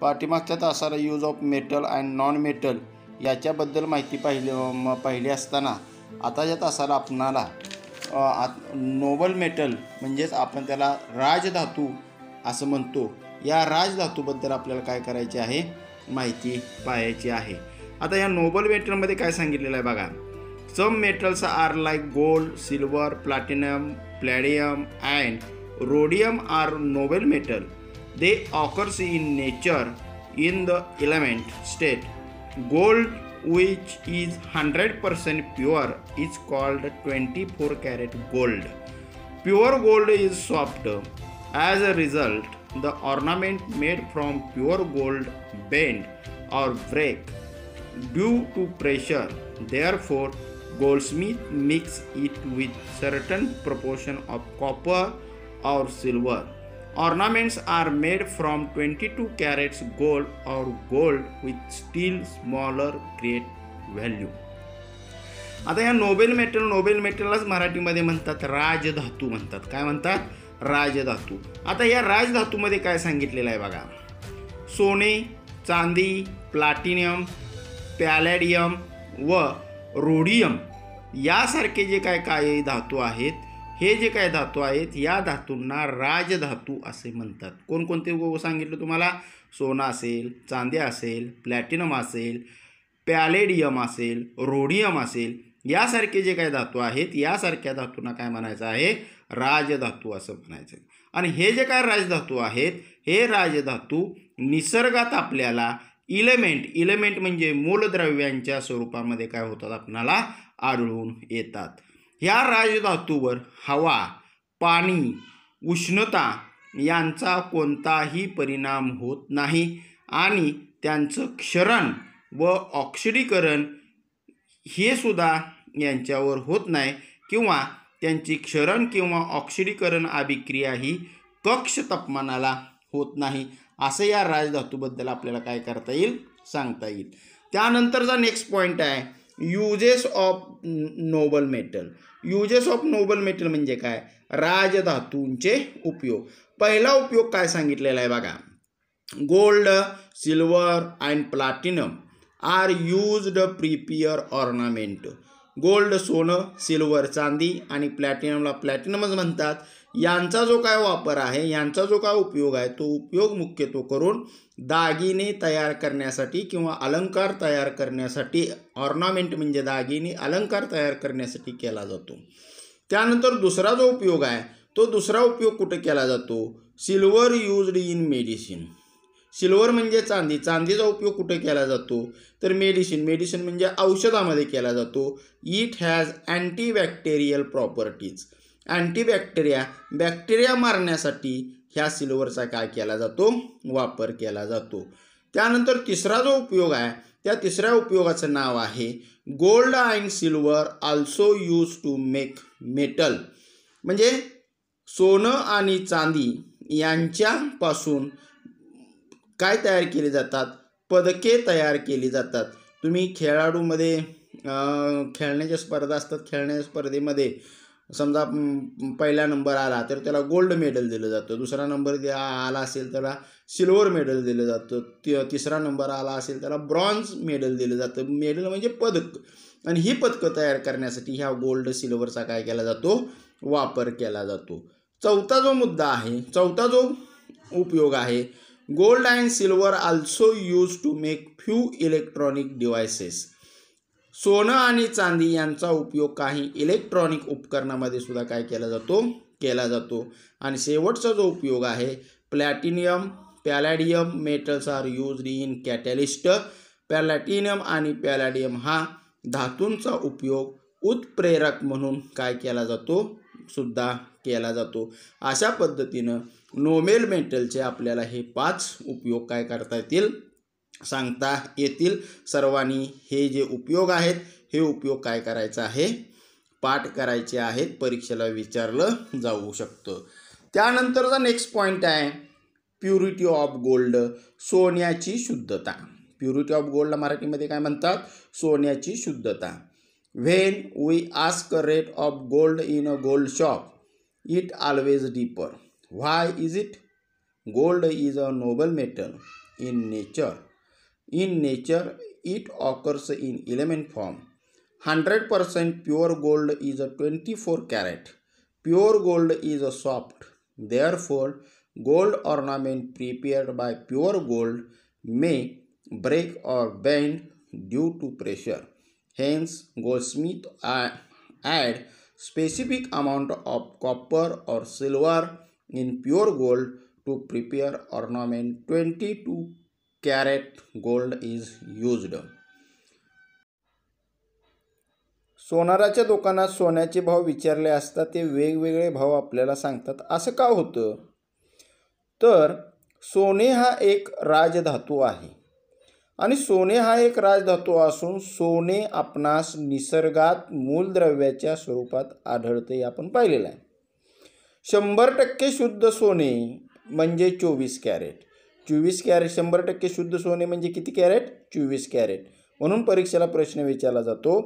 पाठीमागच्या तासाला use of metal and non metal याच्याबद्दल माहिती पाहिले पाहिली असताना आता आताच्या तासाला आपणाला नोबल मेटल म्हणजेच आपण त्याला राजधातू असं म्हणतो या राजधातूबद्दल आपल्याला काय करायचे आहे माहिती पाहायची आहे आता या नोबल मेटलमध्ये काय सांगितलेलं आहे बघा some metals are like gold silver platinum palladium and rhodium are noble metal They occur in nature in the element state. Gold which is 100% pure is called 24 karat gold. Pure gold is soft. As a result, the ornament made from pure gold bend or break due to pressure. Therefore, goldsmith mix it with certain proportion of copper or silver Ornaments are made from 22 carats gold or gold with still smaller great value. आता या Nobel metal Nobel मेटलच मराठीमध्ये म्हणतात राजधातू म्हणतात काय म्हणतात राजधातू आता या राजधातूमध्ये काय सांगितलेलं आहे बघा सोने चांदी प्लॅटिनियम पॅलॅडियम व रोडियम यासारखे जे काय काही धातू आहेत हे जे काय धातू आहेत या धातूंना राजधातू असे म्हणतात कोणकोणते सांगितलं तुम्हाला सोना असेल चांदी असेल प्लॅटिनम असेल पॅलेडियम असेल रोडियम असेल यासारखे जे काय धातू आहेत यासारख्या धातूंना काय म्हणायचं आहे राजधातू असं म्हणायचं आणि हे जे काय राजधातू आहेत हे राजधातू निसर्गात आपल्याला इलेमेंट इलेमेंट म्हणजे मूलद्रव्यांच्या स्वरूपामध्ये काय होतात आपणाला आढळून येतात या राजधातूवर हवा पाणी उष्णता यांचा कोणताही परिणाम होत नाही आणि त्यांचं क्षरण व ऑक्सिडीकरण हे सुद्धा यांच्यावर होत नाही किंवा त्यांची क्षरण किंवा ऑक्सिडीकरण अभिक्रिया ही कक्ष तापमानाला होत नाही असं या राजधातूबद्दल आपल्याला काय करता येईल सांगता येईल त्यानंतरचा नेक्स्ट पॉईंट आहे uses of noble metal uses of noble metal म्हणजे काय राजधातूंचे उपयोग पहिला उपयोग काय सांगितलेला आहे बघा gold silver and platinum are used prepare ornament gold सोनं सिल्वर चांदी आणि प्लॅटिनमला प्लॅटिनमच म्हणतात यांचा जो काय वापर आहे यांचा जो काय उपयोग आहे तो उपयोग मुख्यत्व करून दागिने तयार करण्यासाठी किंवा अलंकार तयार करण्यासाठी ऑर्नामेंट म्हणजे दागिने अलंकार तयार करण्यासाठी केला जातो त्यानंतर दुसरा जो उपयोग आहे तो दुसरा उपयोग कुठे केला जातो silver used in medicine silver म्हणजे चांदी चांदीचा उपयोग कुठे केला जातो तर मेडिसिन मेडिसिन म्हणजे औषधामध्ये केला जातो it has antibacterial properties antibacteria bacteria मारण्यासाठी ह्या सिल्वरचा काय केला जातो वापर केला जातो त्यानंतर तिसरा जो उपयोग आहे त्या तिसऱ्या उपयोगाचं नाव आहे gold and silver also use to make metal म्हणजे सोनं आणि चांदी यांच्यापासून काय तयार केले जातात पदके तयार केली जातात तुम्ही खेळाडूमध्ये खेळण्याच्या स्पर्धा असतात खेळण्याच्या स्पर्धेमध्ये समजा पहिला नंबर आला तर त्याला गोल्ड मेडल दिलं जातं दुसरा नंबर आला असेल त्याला सिल्वर मेडल दिलं जातं ति तिसरा नंबर आला असेल त्याला ब्रॉन्झ मेडल दिलं जातं मेडल म्हणजे पदक आणि ही पदकं तयार करण्यासाठी ह्या गोल्ड सिल्वरचा काय केला जातो वापर केला जातो चौथा जो मुद्दा आहे चौथा जो उपयोग आहे gold and silver also use to make few electronic devices. सोनं आणि चांदी यांचा उपयोग काही इलेक्ट्रॉनिक उपकरणामध्ये सुद्धा काय केला जातो केला जातो आणि शेवटचा जो उपयोग आहे platinum palladium metals are use in catalyst platinum आणि पॅलॅडियम हा धातूंचा उपयोग उत्प्रेरक म्हणून काय केला जातो सुद्धा केला जातो अशा पद्धतीनं नोमेल मेटलचे आपल्याला हे पाच उपयोग काय करता येतील सांगता येतील सर्वांनी हे जे उपयोग आहेत हे उपयोग काय करायचं आहे पाठ करायचे आहेत परीक्षेला विचारलं जाऊ शकतं त्यानंतरचा नेक्स्ट पॉईंट आहे प्युरिटी ऑफ गोल्ड सोन्याची शुद्धता प्युरिटी ऑफ गोल्ड मराठीमध्ये काय म्हणतात सोन्याची शुद्धता when we ask rate of gold in a gold shop it always deeper Why is it? Gold is a noble metal in nature. In nature, it occurs in element form. 100% pure gold is a 24 carat. Pure gold is a soft. Therefore, gold ornament prepared by pure gold may break or bend due to pressure. Hence, goldsmith add specific amount of copper or silver in pure gold to prepare ornament 22 carat gold is used सोनाराच्या दुकानात सोन्याचे भाव विचारले असता ते वेगवेगळे भाव आपल्याला सांगतात असं का होतं तर सोने हा एक राजधातू आहे आणि सोने हा एक राजधातू असून सोने आपणास निसर्गात मूलद्रव्याच्या स्वरूपात आढळते आपण पाहिलेलं आहे शंभर टक्के शुद्ध सोने म्हणजे चोवीस कॅरेट चोवीस कॅरेट शंभर टक्के शुद्ध सोने म्हणजे किती कॅरेट चोवीस कॅरेट म्हणून परीक्षेला प्रश्न विचारला जातो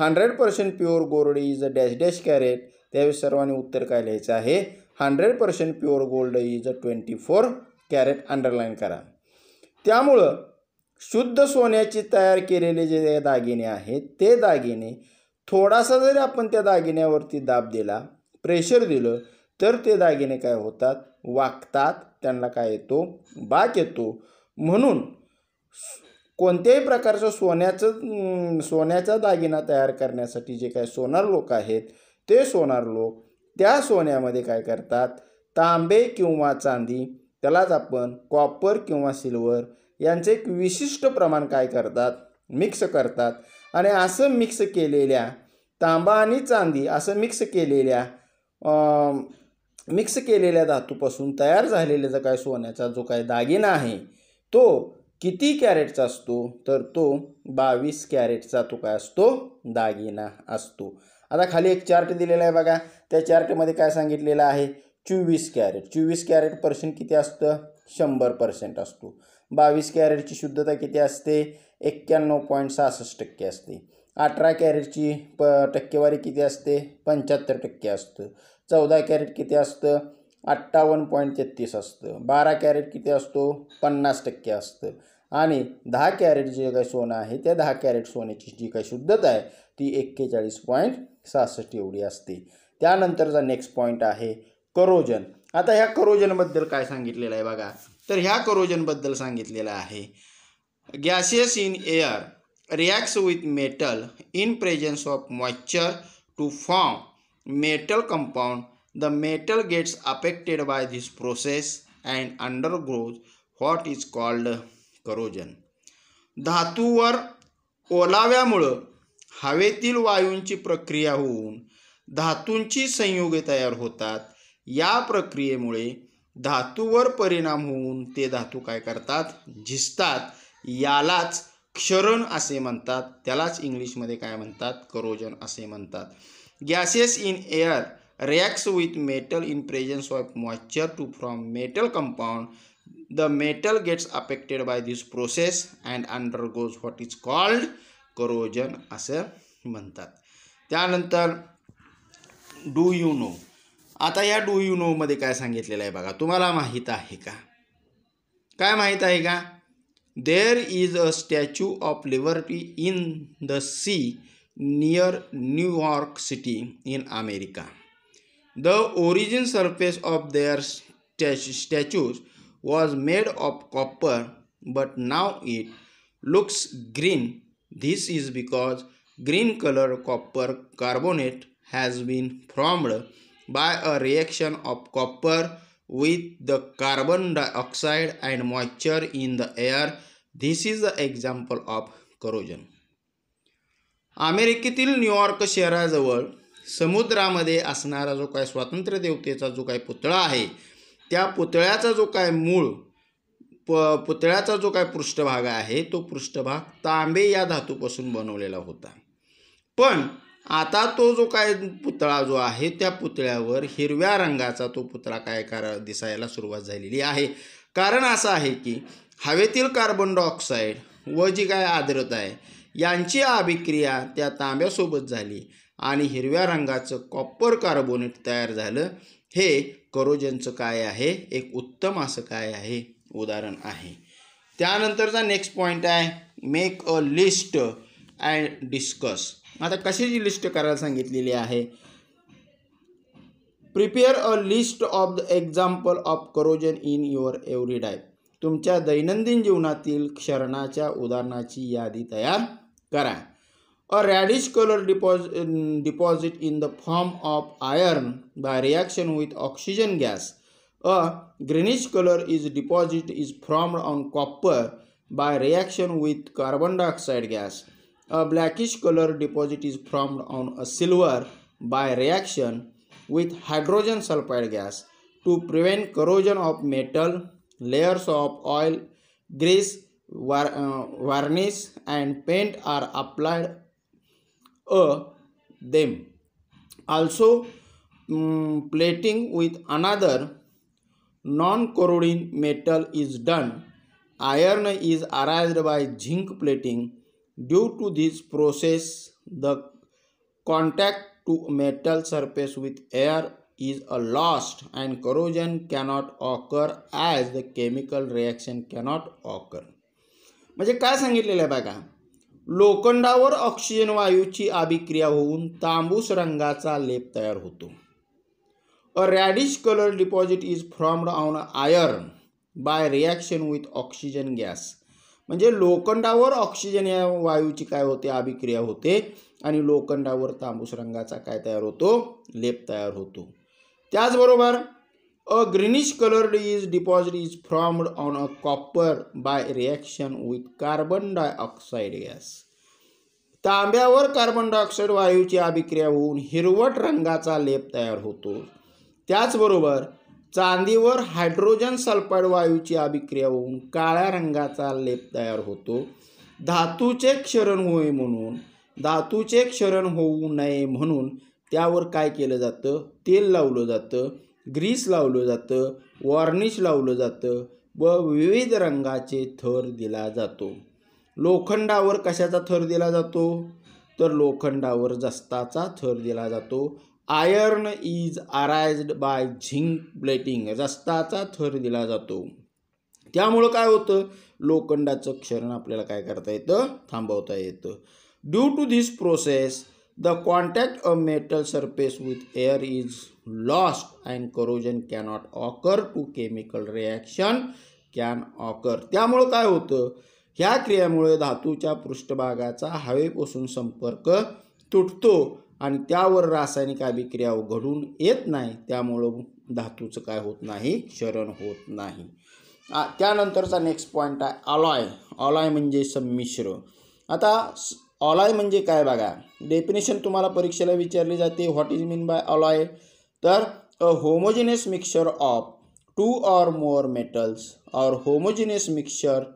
hundred percent pure gold is a dash dash carat त्यावेळी सर्वांनी उत्तर काय लिहायचं आहे hundred percent pure gold is a twenty four carat underline करा त्यामुळं शुद्ध सोन्याची तयार केलेले जे दागिने आहेत ते दागिने थोडासा जरी आपण त्या दागिन्यावरती दाब दिला प्रेशर दिलं तर ते दागिने काय होतात वागतात त्यांना काय येतो बाक येतो म्हणून कोणत्याही प्रकारचं सोन्याचं सोन्याचा दागिना तयार करण्यासाठी जे काय सोनार लोक आहेत ते सोनार लोक त्या सोन्यामध्ये काय करतात तांबे किंवा चांदी त्यालाच आपण कॉपर किंवा सिल्वर यांचे एक विशिष्ट प्रमाण काय करतात मिक्स करतात आणि असं मिक्स केलेल्या तांबा आणि चांदी असं मिक्स केलेल्या मिक्स केलेल्या धातूपासून तयार झालेला जो काय सोन्याचा जो काय दागिना आहे तो किती कॅरेटचा असतो तर तो बावीस कॅरेटचा तो काय असतो दागिना असतो आता खाली एक चार्ट दिलेला आहे बघा त्या चार्टमध्ये काय सांगितलेलं आहे चोवीस कॅरेट चोवीस कॅरेट पर्सेंट किती असतं शंभर पर्सेंट असतो बावीस कॅरेटची शुद्धता किती असते एक्क्याण्णव पॉईंट सहासष्ट टक्के असते अठरा कॅरेटची प टक्केवारी किती असते पंच्याहत्तर टक्के असतं चौदा कॅरेट किती असतं अठ्ठावन्न पॉईंट तेहत्तीस असतं बारा कॅरेट किती असतो पन्नास टक्के असतं आणि दहा कॅरेट जे काही सोनं आहे त्या दहा कॅरेट सोन्याची जी काही शुद्धता आहे ती एक्केचाळीस पॉईंट सहासष्ट एवढी असते त्यानंतरचा नेक्स्ट पॉईंट आहे करोजन आता ह्या करोजनबद्दल काय सांगितलेलं आहे बघा तर ह्या करोजनबद्दल सांगितलेलं आहे gaseous in air reacts with metal in presence of moisture to form metal compound, the metal gets affected by this process and undergoes what is called corrosion. धातूवर ओलाव्यामुळं हवेतील वायूंची प्रक्रिया होऊन धातूंची संयुगे तयार होतात या प्रक्रियेमुळे धातूवर परिणाम होऊन ते धातू काय करतात झिजतात यालाच क्षरण असे म्हणतात त्यालाच इंग्लिशमध्ये काय म्हणतात करोजन असे म्हणतात gases in air reacts with metal in presence of to from metal compound the metal gets gets by by process and and undergoes what is called corrosion असं म्हणतात त्यानंतर डू यू नो आता या do you नोमध्ये काय सांगितलेलं आहे बघा तुम्हाला माहीत आहे का काय माहीत आहे का there is a Statue of Liberty in the sea near New York City in America. The origin surface of their statues was made of copper but now it looks green. This is because green color copper carbonate has been formed by a reaction of copper with the carbon dioxide and moisture in the air. This is the example of corrosion. अमेरिकेतील New York शहराजवळ समुद्रामध्ये असणारा जो काय स्वातंत्र्य देवतेचा जो काय पुतळा आहे त्या पुतळ्याचा जो काय मूळ प पुतळ्याचा जो काय पृष्ठभाग आहे तो पृष्ठभाग तांबे या धातूपासून बनवलेला होता पण आता तो जो काय पुतळा जो आहे त्या पुतळ्यावर हिरव्या रंगाचा तो पुतळा काय करा दिसायला सुरुवात झालेली आहे कारण असं आहे की हवेतील कार्बन डायऑक्साईड व जी काय आर्द्रता आहे यांची अभिक्रिया त्या तांब्यासोबत झाली आणि हिरव्या रंगाचं कॉपर कार्बोनेट तयार झालं हे करोजनचं काय आहे एक उत्तम असं काय आहे उदाहरण आहे त्यानंतरचा नेक्स्ट पॉईंट आहे make a list and discuss आता कशाची लिस्ट करायला सांगितलेली आहे prepare a list of the example of corrosion in your every day तुमच्या दैनंदिन जीवनातील क्षरणाच्या उदाहरणाची यादी तयार Kara. A reddish color deposit, deposit in the form of iron by reaction with oxygen gas. A greenish color is deposit is formed on copper by reaction with carbon dioxide gas. A blackish color deposit is formed on a silver by reaction with hydrogen sulfide gas to prevent corrosion of metal, layers of oil, grease uh, varnish and paint are applied uh, them also um, plating with another non-corroding metal is done iron is arrived by zinc plating due to this process the contact to metal surface with air is a uh, lost and corrosion cannot occur as the chemical reaction cannot occur म्हणजे काय सांगितलेलं आहे बघा लोखंडावर oxygen वायूची अभिक्रिया होऊन तांबूस रंगाचा लेप तयार होतो a reddish colour deposit is formed on iron by reaction with oxygen gas म्हणजे लोखंडावर ऑक्सिजन या वायूची काय होते अभिक्रिया होते आणि लोखंडावर तांबूस रंगाचा काय तयार होतो लेप तयार होतो त्याचबरोबर A greenish colored is deposit is formed on a copper by reaction with carbon dioxide gas. तांब्यावर कार्बन डायऑक्साईड वायूची अभिक्रिया होऊन हिरवट रंगाचा लेप तयार होतो त्याचबरोबर चांदीवर हायड्रोजन सल्फाईड वायूची अभिक्रिया होऊन काळ्या रंगाचा लेप तयार होतो धातूचे क्षरण होय म्हणून धातूचे क्षरण होऊ नये म्हणून त्यावर काय केलं जातं तेल लावलं जातं ग्रीस लावलं जातं वॉर्निश लावलं जातं व विविध रंगाचे थर दिला जातो लोखंडावर कशाचा थर दिला जातो तर लोखंडावर जस्ताचा थर दिला जातो iron is arised by zinc plating रस्ताचा थर दिला जातो त्यामुळं काय होतं लोखंडाचं क्षरण आपल्याला काय करता येतं थांबवता येतं due to this process the contact a metal surface with air is lost and corrosion cannot occur to chemical reaction can occur त्यामुळं काय होतं ह्या क्रियामुळे धातूच्या पृष्ठभागाचा हवेपासून संपर्क तुटतो आणि त्यावर रासायनिक अभिक्रिया घडून येत नाही त्यामुळं धातूचं काय होत नाही क्षरण होत नाही त्यानंतरचा नेक्स्ट पॉईंट आहे ऑलॉय ऑलॉय म्हणजे संमिश्र आता ऑलॉय म्हणजे काय बघा डेफिनेशन तुम्हाला परीक्षेला विचारली जाते what is mean by alloy तर a homogeneous mixture of two or more metals or homogeneous mixture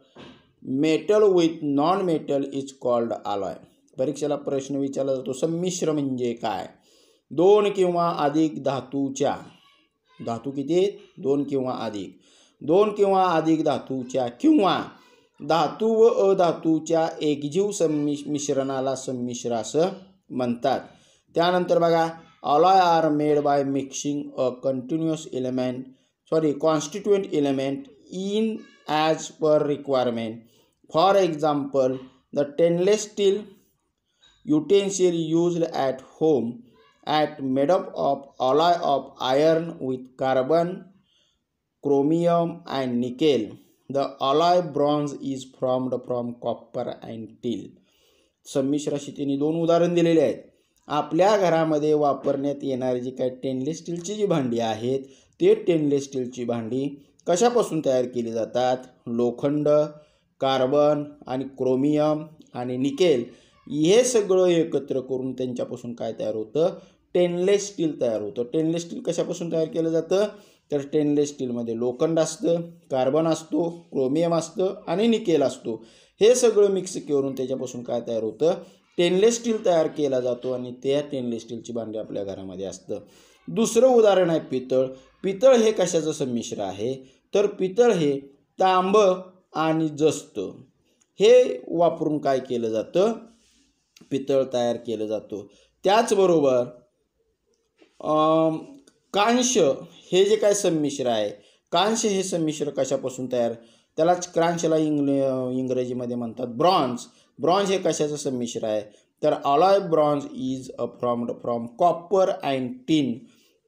metal with non metal is called alloy परीक्षेला प्रश्न विचारला जातो संमिश्र म्हणजे काय दोन किंवा अधिक धातूच्या धातू किती आहेत दोन किंवा अधिक दोन किंवा अधिक धातूच्या किंवा धातू व अधातूच्या एकजीव संमिश मिश्रणाला संमिश्र असं म्हणतात त्यानंतर बघा alloy are made by mixing a continuous element sorry constituent element in as per requirement for example the stainless steel utensil used at home at made up of alloy of iron with carbon chromium and nickel the alloy bronze is formed from copper and steel संमिश्र शेतीने दोन उदाहरण दिलेले आहेत आपल्या घरामध्ये वापरण्यात येणारी जी काही स्टेनलेस स्टीलची जी भांडी आहेत ते स्टेनलेस स्टीलची भांडी कशापासून तयार केली जातात लोखंड कार्बन आणि क्रोमियम आणि निकेल हे सगळं एकत्र करून त्यांच्यापासून काय तयार होतं स्टेनलेस स्टील तयार होतं स्टेनलेस स्टील कशापासून तयार केलं जातं तर स्टेनलेस स्टीलमध्ये लोखंड असतं कार्बन असतो क्रोमियम असतं आणि निकेल असतो हे सगळं मिक्स करून त्याच्यापासून काय तयार होतं स्टेनलेस स्टील तयार केला जातो आणि त्या स्टेनलेस स्टीलची भांडी आपल्या घरामध्ये असतं दुसरं उदाहरण आहे पितळ पितळ हे कशाचं संमिश्र आहे तर पितळ हे तांब आणि जस्त हे वापरून काय केलं जातं पितळ तयार केलं जातो त्याचबरोबर कांश हे जे काय संमिश्र आहे कांश हे संमिश्र कशापासून तयार त्यालाच क्रांशला इंग्ल इंग्रजीमध्ये म्हणतात ब्रॉन्झ ब्रॉन्ज हे कशाचं संमिश्र आहे तर alloy bronze is a from from copper and tin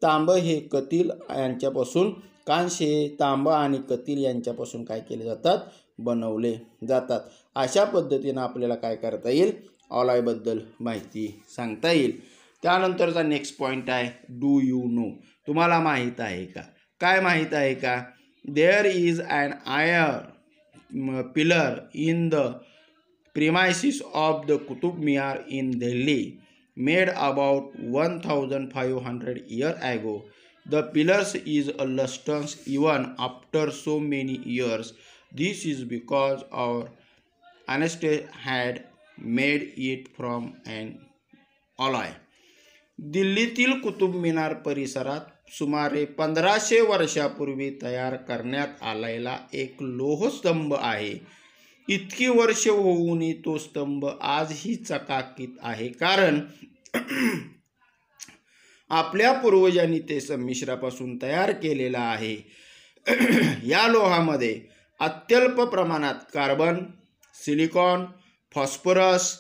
तांब हे कतील यांच्यापासून कांशे तांब आणि कतील यांच्यापासून काय केले जातात बनवले जातात अशा पद्धतीनं आपल्याला काय करता येईल ऑलॉयबद्दल माहिती सांगता येईल त्यानंतरचा नेक्स्ट पॉईंट आहे डू यू नो तुम्हाला माहीत आहे का काय माहीत आहे का there is and iron pillar in the of the premises of the Qutub about in Delhi, made about 1500 years ago. The pillars is a lustrous even after so many years. This is because our ancestors had made it from an alloy. दिल्लीतील कुतुब मिनार परिसरात सुमारे पंधराशे वर्षापूर्वी तयार करण्यात आलेला एक लोहस्तंभ आहे इतकी वर्ष होऊनही तो स्तंभ आजही चकाकीत आहे कारण आपल्या पूर्वजांनी ते संमिश्रापासून तयार केलेला आहे या लोहामध्ये अत्यल्प प्रमाणात कार्बन सिलिकॉन फॉस्फरस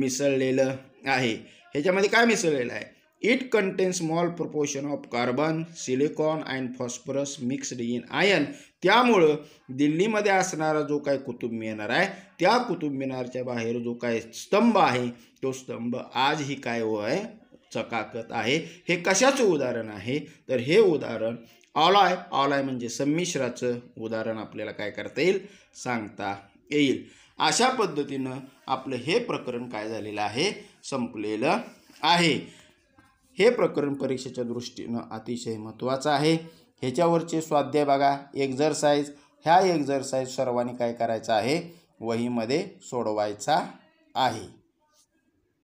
मिसळलेलं आहे ह्याच्यामध्ये काय मिसळलेलं आहे It contains small proportion of carbon, silicon and phosphorus mixed in iron. त्यामुळं दिल्लीमध्ये असणारा जो काय कुतुब मिनार आहे त्या कुतुब मिनारच्या बाहेर जो काय स्तंभ आहे तो स्तंभ आजही काय हो आहे चकाकत आहे हे कशाचं उदाहरण आहे तर हे उदाहरण ऑलाय ऑलाय म्हणजे संमिश्राचं उदाहरण आपल्याला काय करता येईल सांगता येईल अशा पद्धतीनं आपलं हे प्रकरण काय झालेलं आहे संपलेलं आहे हे प्रकरण परीक्षेच्या दृष्टीनं अतिशय महत्त्वाचं आहे ह्याच्यावरचे स्वाध्याय बघा एक्झरसाईज ह्या एक्झरसाईज सर्वांनी काय करायचं आहे वहीमध्ये सोडवायचा आहे